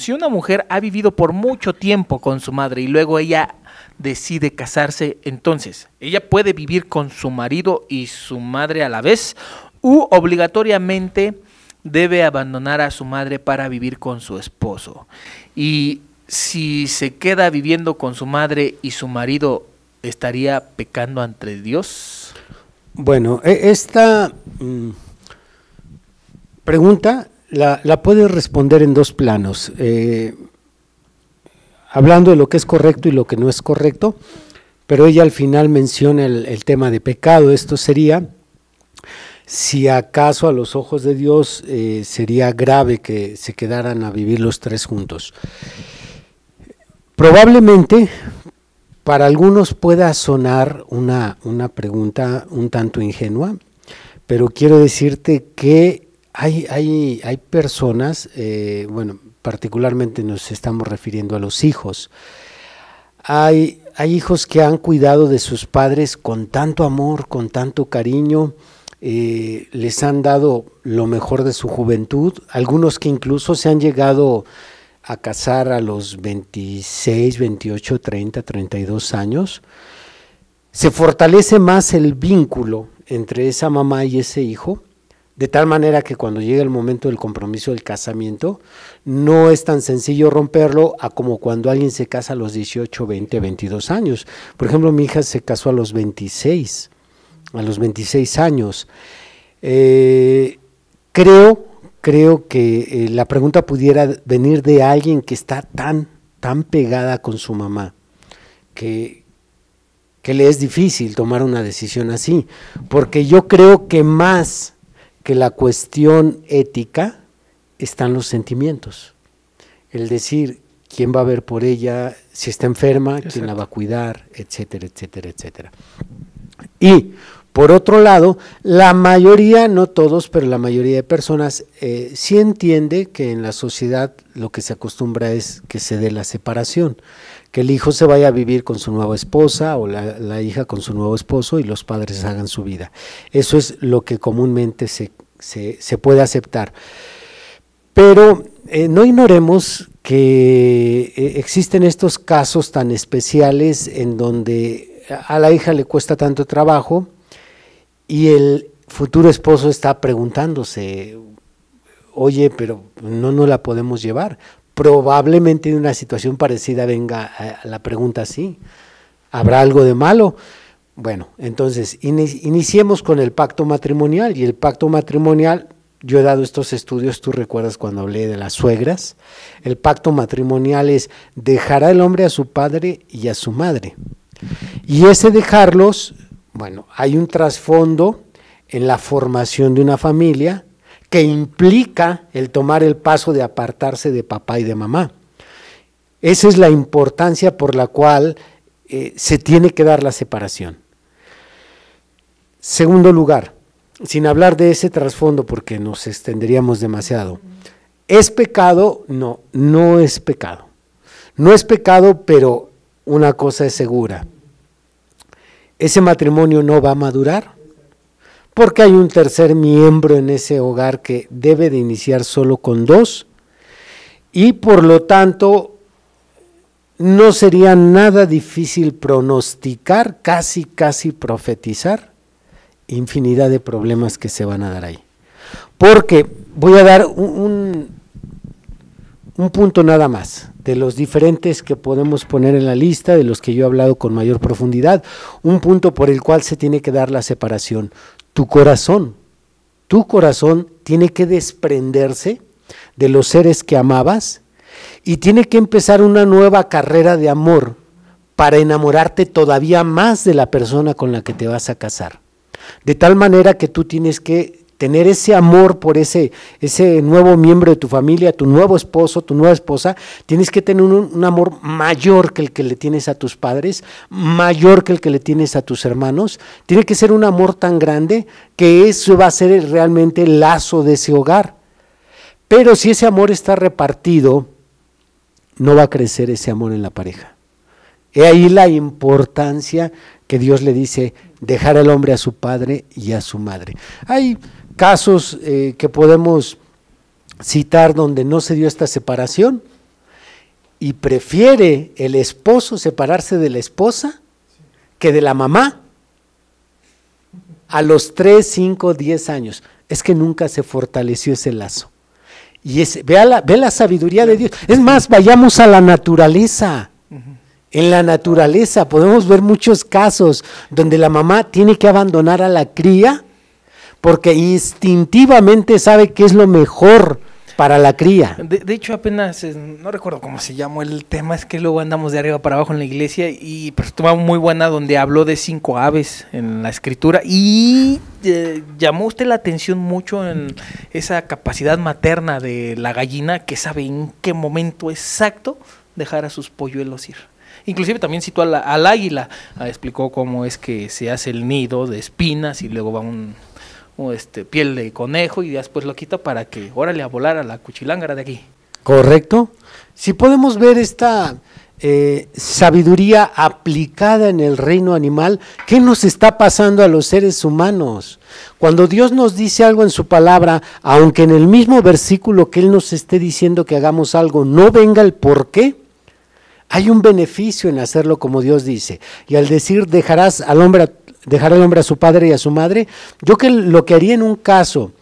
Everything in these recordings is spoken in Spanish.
Si una mujer ha vivido por mucho tiempo con su madre y luego ella decide casarse, entonces, ¿ella puede vivir con su marido y su madre a la vez? ¿U obligatoriamente debe abandonar a su madre para vivir con su esposo? Y si se queda viviendo con su madre y su marido, ¿estaría pecando ante Dios? Bueno, e, esta mm, pregunta la, puede puedes responder en dos planos. Eh, hablando de lo que es correcto y lo que no es correcto, pero ella al final menciona el, tema de pecado. Esto sería si acaso a los ojos de Dios eh, sería grave que se quedaran a vivir los tres juntos. Probablemente para algunos pueda sonar una, una pregunta un tanto ingenua, pero quiero decirte que hay, hay, hay personas, eh, bueno, particularmente nos estamos refiriendo a los hijos, hay, hay hijos que han cuidado de sus padres con tanto amor, con tanto cariño, eh, les han dado lo mejor de su juventud, algunos que incluso se han llegado a casar a los 26, 28, 30, 32 años, se fortalece más el vínculo entre esa mamá y ese hijo, de tal manera que cuando llega el momento del compromiso del casamiento, no es tan sencillo romperlo a como cuando alguien se casa a los 18, 20, 22 años. Por ejemplo, mi hija se casó a los 26, a los 26 años. Eh, creo creo que eh, la pregunta pudiera venir de alguien que está tan, tan pegada con su mamá, que, que le es difícil tomar una decisión así, porque yo creo que más que la cuestión ética están los sentimientos. El decir quién va a ver por ella, si está enferma, quién la va a cuidar, etcétera, etcétera, etcétera. Y por otro lado, la mayoría, no todos, pero la mayoría de personas eh, sí entiende que en la sociedad lo que se acostumbra es que se dé la separación, que el hijo se vaya a vivir con su nueva esposa o la, hija con su nuevo esposo y los padres hagan su vida. Eso es lo que comúnmente se, puede aceptar. Pero eh, no ignoremos que eh, existen estos casos tan especiales en donde a la hija le cuesta tanto trabajo y el futuro esposo está preguntándose, oye, pero no nos la podemos llevar. Probablemente en una situación parecida venga la pregunta así. ¿Habrá algo de malo? Bueno, entonces iniciemos con el pacto matrimonial y el pacto matrimonial, yo he dado estos estudios, tú recuerdas cuando hablé de las suegras, el pacto matrimonial es dejar al hombre a su padre y a su madre. Y ese dejarlos bueno, hay un trasfondo en la formación de una familia que implica el tomar el paso de apartarse de papá y de mamá. Esa es la importancia por la cual eh, se tiene que dar la separación. Segundo lugar, sin hablar de ese trasfondo porque nos extenderíamos demasiado, ¿es pecado? No, no es pecado. No es pecado, pero una cosa es segura ese matrimonio no va a madurar, porque hay un tercer miembro en ese hogar que debe de iniciar solo con dos, y por lo tanto no sería nada difícil pronosticar, casi, casi profetizar infinidad de problemas que se van a dar ahí. Porque voy a dar un, un, un punto nada más de los diferentes que podemos poner en la lista, de los que yo he hablado con mayor profundidad, un punto por el cual se tiene que dar la separación. Tu corazón, tu corazón tiene que desprenderse de los seres que amabas y tiene que empezar una nueva carrera de amor para enamorarte todavía más de la persona con la que te vas a casar. De tal manera que tú tienes que tener ese amor por ese, ese nuevo miembro de tu familia, tu nuevo esposo, tu nueva esposa, tienes que tener un, un, amor mayor que el que le tienes a tus padres, mayor que el que le tienes a tus hermanos. Tiene que ser un amor tan grande que eso va a ser realmente el lazo de ese hogar. Pero si ese amor está repartido, no va a crecer ese amor en la pareja. He ahí la importancia que Dios le dice, dejar al hombre a su padre y a su madre. Hay casos eh, que podemos citar donde no se dio esta separación y prefiere el esposo separarse de la esposa que de la mamá a los 3, 5, 10 años. Es que nunca se fortaleció ese lazo. Y vea la, ve la sabiduría de Dios. Es más, vayamos a la naturaleza. En la naturaleza podemos ver muchos casos donde la mamá tiene que abandonar a la cría porque instintivamente sabe qué es lo mejor para la cría. De, hecho, apenas, no recuerdo cómo se llamó el tema, es que luego andamos de arriba para abajo en la iglesia y pues toma muy buena donde habló de cinco aves en la escritura y eh, llamó usted la atención mucho en esa capacidad materna de la gallina que sabe en qué momento exacto dejar a sus polluelos ir. Inclusive también citó al, águila, ah, explicó cómo es que se hace el nido de espinas y luego va un, este, piel de conejo y después lo quita para que, órale, a volar a la cuchilángara de aquí. Correcto. Si podemos ver esta eh, sabiduría aplicada en el reino animal, ¿qué nos está pasando a los seres humanos? Cuando Dios nos dice algo en su palabra, aunque en el mismo versículo que Él nos esté diciendo que hagamos algo, no venga el por qué, hay un beneficio en hacerlo como Dios dice. Y al decir dejarás al hombre, dejar al hombre a su padre y a su madre, yo que lo que haría en un caso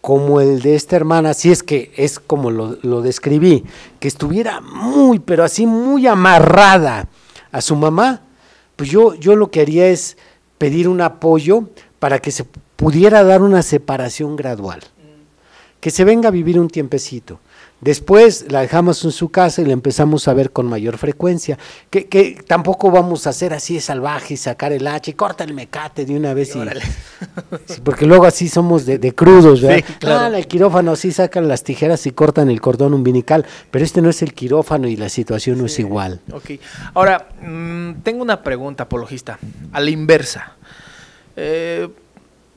como el de esta hermana, si es que es como lo, describí, que estuviera muy, pero así muy amarrada a su mamá, pues yo, yo lo que haría es pedir un apoyo para que se pudiera dar una separación gradual, mm. que se venga a vivir un tiempecito Después la dejamos en su casa y la empezamos a ver con mayor frecuencia. Que, que tampoco vamos a hacer así de salvaje y sacar el hacha y corta el mecate de una vez. Y, porque luego así somos de, crudos, ¿verdad? claro. Ah, el quirófano sí sacan las tijeras y cortan el cordón umbilical, pero este no es el quirófano y la situación no es igual. Ok. Ahora, mm, tengo una pregunta, apologista, a la inversa. Eh,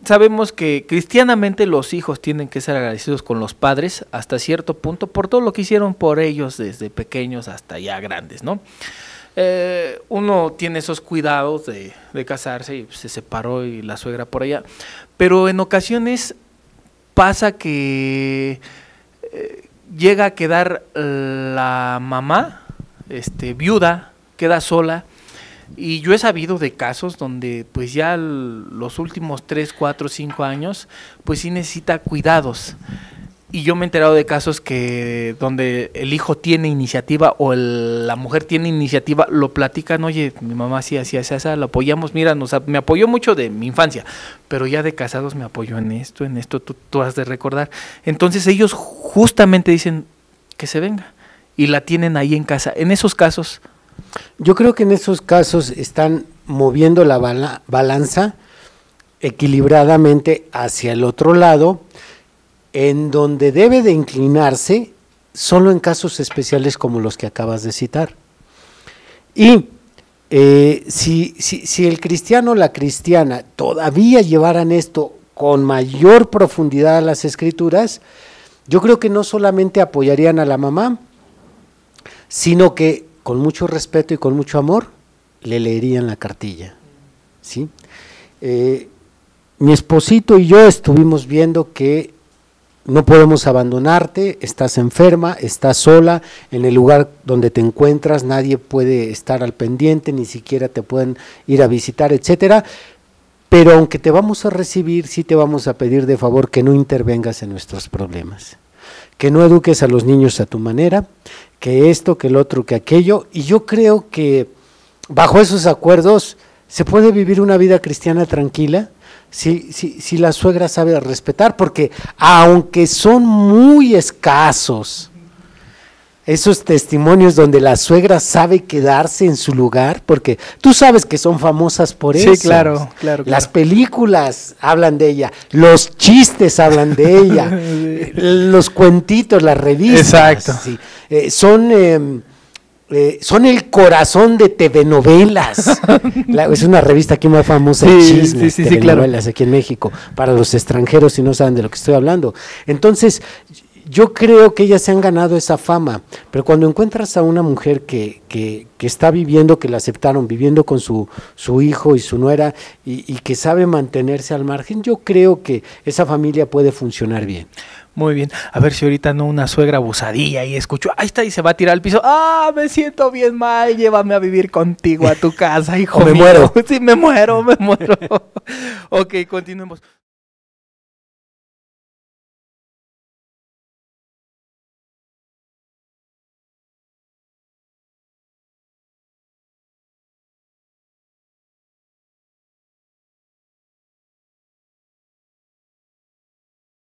sabemos que cristianamente los hijos tienen que ser agradecidos con los padres hasta cierto punto por todo lo que hicieron por ellos desde pequeños hasta ya grandes, ¿no? Eh, uno tiene esos cuidados de, casarse y se separó y la suegra por allá, pero en ocasiones pasa que eh, llega a quedar la mamá este, viuda, queda sola y yo he sabido de casos donde pues ya los últimos 3, 4, 5 años pues sí necesita cuidados. Y yo me he enterado de casos que donde el hijo tiene iniciativa o la mujer tiene iniciativa, lo platican, oye, mi mamá sí, así, así, así, lo apoyamos, mira, nos, me apoyó mucho de mi infancia, pero ya de casados me apoyó en esto, en esto, tú, tú has de recordar. Entonces ellos justamente dicen que se venga y la tienen ahí en casa. En esos casos, yo creo que en esos casos están moviendo la balanza equilibradamente hacia el otro lado, en donde debe de inclinarse solo en casos especiales como los que acabas de citar. Y eh, si, si, el cristiano o la cristiana todavía llevaran esto con mayor profundidad a las escrituras, yo creo que no solamente apoyarían a la mamá, sino que con mucho respeto y con mucho amor, le leerían la cartilla. ¿sí? Eh, mi esposito y yo estuvimos viendo que no podemos abandonarte, estás enferma, estás sola, en el lugar donde te encuentras nadie puede estar al pendiente, ni siquiera te pueden ir a visitar, etcétera. Pero aunque te vamos a recibir, sí te vamos a pedir de favor que no intervengas en nuestros problemas, que no eduques a los niños a tu manera, que esto, que el otro, que aquello. Y yo creo que bajo esos acuerdos se puede vivir una vida cristiana tranquila si, si, si la suegra sabe respetar, porque aunque son muy escasos esos testimonios donde la suegra sabe quedarse en su lugar, porque tú sabes que son famosas por eso. Sí, claro, claro, Las películas hablan de ella, los chistes hablan de ella, los cuentitos, las revistas. Exacto. Eh, son. Em, eh, son el corazón de telenovelas es una revista aquí muy famosa, de Chismes, novelas aquí en México, para los extranjeros si no saben de lo que estoy hablando. Entonces, yo creo que ellas se han ganado esa fama, pero cuando encuentras a una mujer que, que, está viviendo, que la aceptaron, viviendo con su, su hijo y su nuera, y, que sabe mantenerse al margen, yo creo que esa familia puede funcionar bien. Muy bien, a ver si ahorita no una suegra abusadilla y escucho, ahí está y se va a tirar al piso, ah, me siento bien mal, llévame a vivir contigo a tu casa, hijo. me muero. sí, me muero, me muero. ok, continuemos.